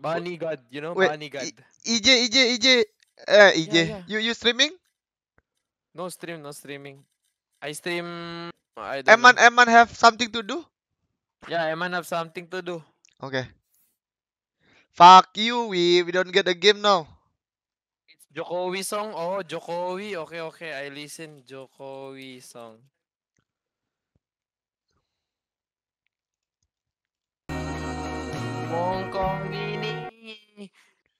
Money God, you know, Wait, God. EJ, EJ, EJ. Uh, EJ, yeah, yeah. you you streaming? No stream, no streaming. I stream. I don't Eman, know. Eman have something to do. Yeah, Eman have something to do. Okay. Fuck you, we we don't get the game now. It's Jokowi song. Oh, Jokowi. Okay, okay. I listen Jokowi song. Hong Kong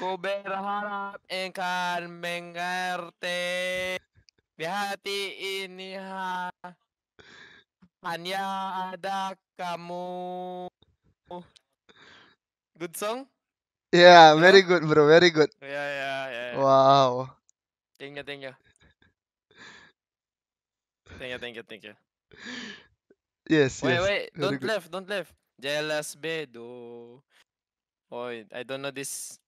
Ku berharap engkau mengerti di hati ini ha, hanya ada kamu. Good song? Yeah, very good bro, very good. Yeah, yeah, yeah. yeah. Wow. Thank you, thank you. Thank you, thank you, thank you. Yes, wait, yes. Wait, wait, don't good. left, don't left. Jealous bedo. Oh, I don't know this